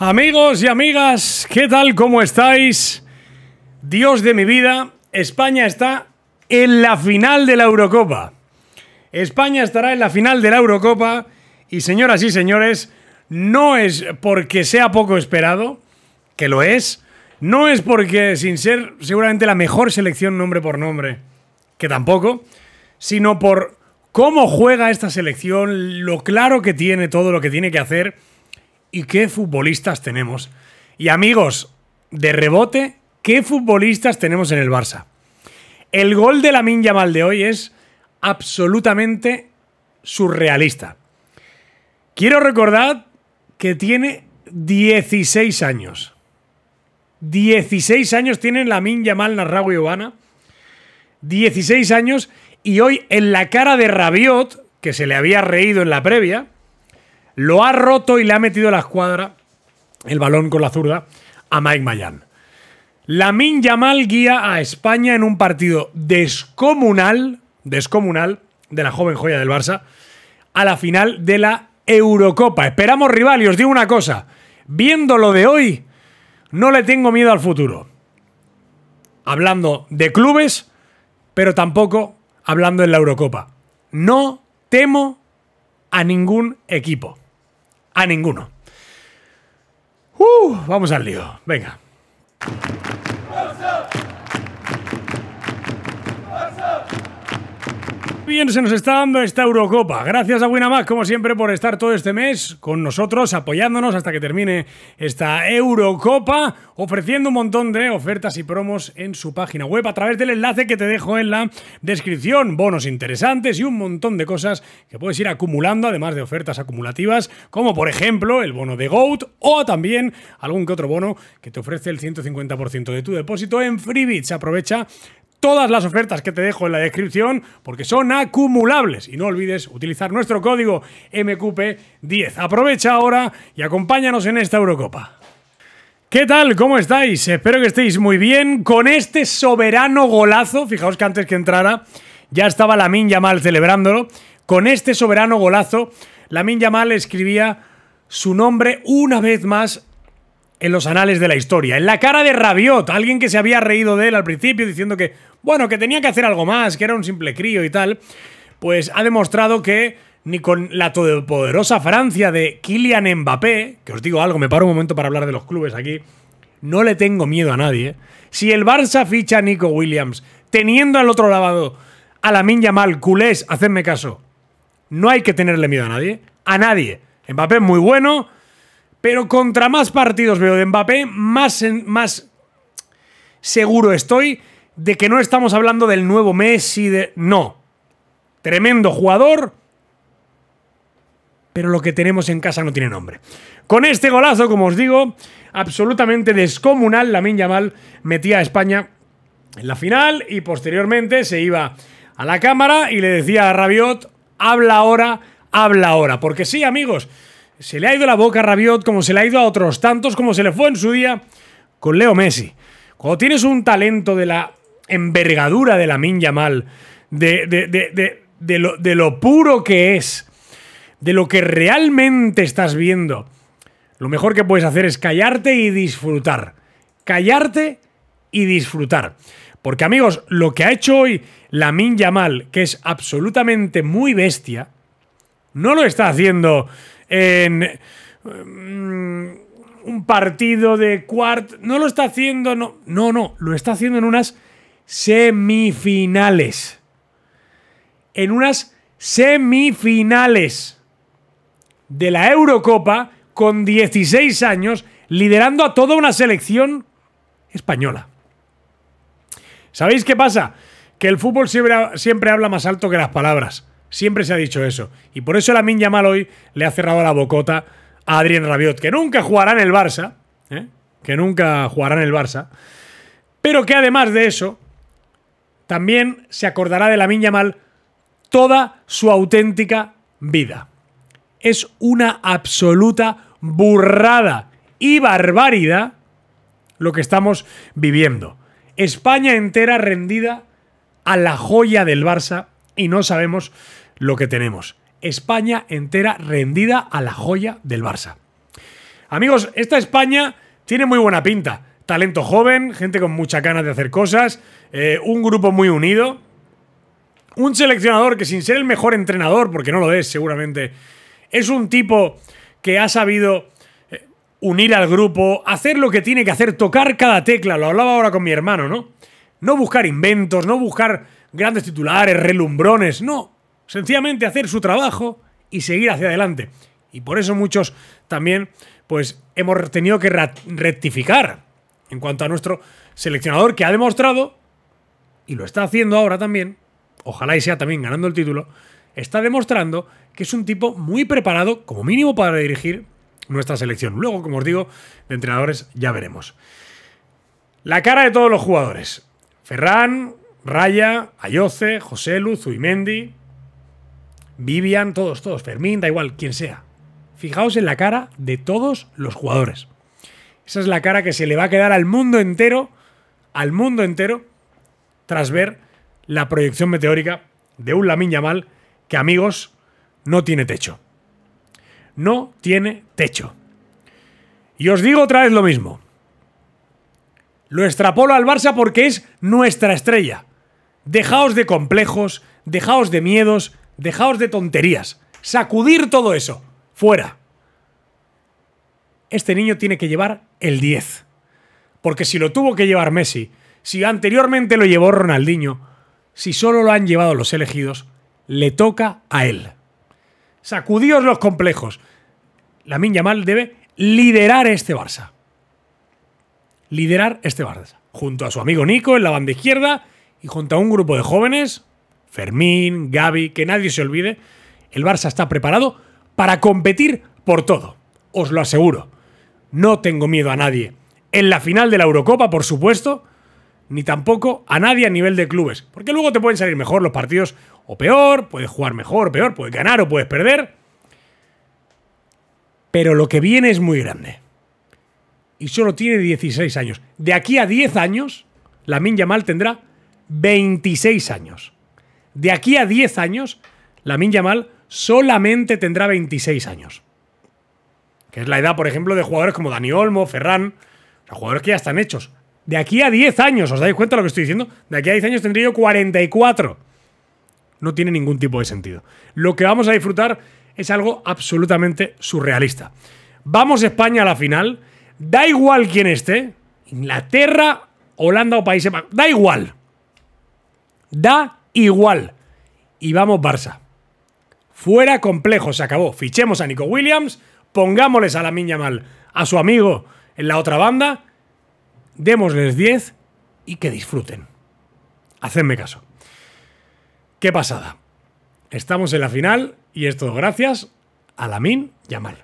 Amigos y amigas, ¿qué tal? ¿Cómo estáis? Dios de mi vida, España está en la final de la Eurocopa. España estará en la final de la Eurocopa y señoras y señores, no es porque sea poco esperado, que lo es, no es porque sin ser seguramente la mejor selección nombre por nombre, que tampoco, sino por cómo juega esta selección, lo claro que tiene todo lo que tiene que hacer y qué futbolistas tenemos. Y amigos, de rebote, ¿qué futbolistas tenemos en el Barça? El gol de la Minya Mal de hoy es absolutamente surrealista. Quiero recordar que tiene 16 años. 16 años tienen la Minya Mal y ubana 16 años y hoy en la cara de Rabiot, que se le había reído en la previa, lo ha roto y le ha metido la escuadra, el balón con la zurda, a Mike Mayan. Lamin Yamal guía a España en un partido descomunal, descomunal, de la joven joya del Barça, a la final de la Eurocopa. Esperamos rival y os digo una cosa, viendo lo de hoy, no le tengo miedo al futuro. Hablando de clubes, pero tampoco hablando en la Eurocopa. No temo a ningún equipo a ninguno. Uh, vamos al lío. Venga. Bien, se nos está dando esta Eurocopa. Gracias a Winamax, como siempre, por estar todo este mes con nosotros, apoyándonos hasta que termine esta Eurocopa, ofreciendo un montón de ofertas y promos en su página web a través del enlace que te dejo en la descripción. Bonos interesantes y un montón de cosas que puedes ir acumulando, además de ofertas acumulativas, como por ejemplo el bono de Goat o también algún que otro bono que te ofrece el 150% de tu depósito en FreeBits. Aprovecha todas las ofertas que te dejo en la descripción porque son acumulables. Y no olvides utilizar nuestro código MQP10. Aprovecha ahora y acompáñanos en esta Eurocopa. ¿Qué tal? ¿Cómo estáis? Espero que estéis muy bien con este soberano golazo. Fijaos que antes que entrara ya estaba la Lamin Yamal celebrándolo. Con este soberano golazo, la Lamin Yamal escribía su nombre una vez más en los anales de la historia. En la cara de Rabiot, alguien que se había reído de él al principio diciendo que, bueno, que tenía que hacer algo más, que era un simple crío y tal, pues ha demostrado que ni con la todopoderosa Francia de Kylian Mbappé, que os digo algo, me paro un momento para hablar de los clubes aquí, no le tengo miedo a nadie. Si el Barça ficha a Nico Williams, teniendo al otro lavado a la Minya Mal, culés, hacedme caso, no hay que tenerle miedo a nadie. A nadie. Mbappé es muy bueno, pero contra más partidos veo de Mbappé, más, más seguro estoy de que no estamos hablando del nuevo Messi. De... No. Tremendo jugador. Pero lo que tenemos en casa no tiene nombre. Con este golazo, como os digo, absolutamente descomunal, Lamin Yamal metía a España en la final y posteriormente se iba a la cámara y le decía a Rabiot, habla ahora, habla ahora. Porque sí, amigos, se le ha ido la boca a Rabiot como se le ha ido a otros tantos, como se le fue en su día con Leo Messi. Cuando tienes un talento de la envergadura de la Minya Mal, de, de, de, lo, de lo puro que es, de lo que realmente estás viendo, lo mejor que puedes hacer es callarte y disfrutar. Callarte y disfrutar. Porque amigos, lo que ha hecho hoy la Minya Mal, que es absolutamente muy bestia, no lo está haciendo en mm, un partido de cuart. No lo está haciendo, no, no, no, lo está haciendo en unas semifinales. En unas semifinales de la Eurocopa con 16 años, liderando a toda una selección española. ¿Sabéis qué pasa? Que el fútbol siempre, siempre habla más alto que las palabras. Siempre se ha dicho eso. Y por eso la Minya Mal hoy le ha cerrado la bocota a Adrián Rabiot, que nunca jugará en el Barça, ¿eh? que nunca jugará en el Barça, pero que además de eso, también se acordará de la Minya Mal toda su auténtica vida. Es una absoluta burrada y barbaridad lo que estamos viviendo. España entera rendida a la joya del Barça y no sabemos lo que tenemos. España entera rendida a la joya del Barça. Amigos, esta España tiene muy buena pinta. Talento joven, gente con mucha ganas de hacer cosas, eh, un grupo muy unido, un seleccionador que sin ser el mejor entrenador, porque no lo es seguramente, es un tipo que ha sabido eh, unir al grupo, hacer lo que tiene que hacer, tocar cada tecla, lo hablaba ahora con mi hermano, ¿no? No buscar inventos, no buscar grandes titulares, relumbrones, no. Sencillamente hacer su trabajo y seguir hacia adelante. Y por eso muchos también pues hemos tenido que rectificar en cuanto a nuestro seleccionador que ha demostrado, y lo está haciendo ahora también, ojalá y sea también ganando el título, está demostrando que es un tipo muy preparado como mínimo para dirigir nuestra selección. Luego, como os digo, de entrenadores ya veremos. La cara de todos los jugadores. Ferran, Raya, Ayoce, José Luz, Uimendi, Vivian, todos, todos, Fermín, da igual, quien sea. Fijaos en la cara de todos los jugadores. Esa es la cara que se le va a quedar al mundo entero, al mundo entero, tras ver la proyección meteórica de un Lamin Yamal que, amigos, no tiene techo. No tiene techo. Y os digo otra vez lo mismo. Lo extrapolo al Barça porque es nuestra estrella. Dejaos de complejos, dejaos de miedos, Dejaos de tonterías. Sacudir todo eso. Fuera. Este niño tiene que llevar el 10. Porque si lo tuvo que llevar Messi, si anteriormente lo llevó Ronaldinho, si solo lo han llevado los elegidos, le toca a él. Sacudíos los complejos. La Minya Mal debe liderar este Barça. Liderar este Barça. Junto a su amigo Nico en la banda izquierda y junto a un grupo de jóvenes Fermín, Gaby, que nadie se olvide, el Barça está preparado para competir por todo. Os lo aseguro. No tengo miedo a nadie. En la final de la Eurocopa, por supuesto, ni tampoco a nadie a nivel de clubes. Porque luego te pueden salir mejor los partidos o peor, puedes jugar mejor, peor, puedes ganar o puedes perder. Pero lo que viene es muy grande. Y solo tiene 16 años. De aquí a 10 años, la Mal tendrá 26 años de aquí a 10 años, Lamin Yamal solamente tendrá 26 años. Que es la edad, por ejemplo, de jugadores como Dani Olmo, Ferran, jugadores que ya están hechos. De aquí a 10 años, ¿os dais cuenta de lo que estoy diciendo? De aquí a 10 años tendría yo 44. No tiene ningún tipo de sentido. Lo que vamos a disfrutar es algo absolutamente surrealista. Vamos a España a la final. Da igual quién esté. Inglaterra, Holanda o Países Bajos. Da igual. Da igual. Y vamos Barça. Fuera complejo, se acabó. Fichemos a Nico Williams, pongámosles a la min mal a su amigo en la otra banda, démosles 10 y que disfruten. Hacedme caso. Qué pasada. Estamos en la final y esto gracias a min Yamal.